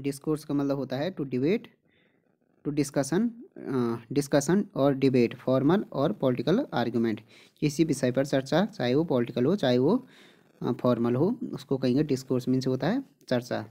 discourse का मतलब होता है to debate to discussion discussion और डिबेट फॉर्मल और पॉलिटिकल आर्ग्यूमेंट किसी विषय पर चर्चा चाहे वो पॉलिटिकल हो चाहे वो फॉर्मल हो उसको कहेंगे डिस्कोर्स मीन्स होता है चर्चा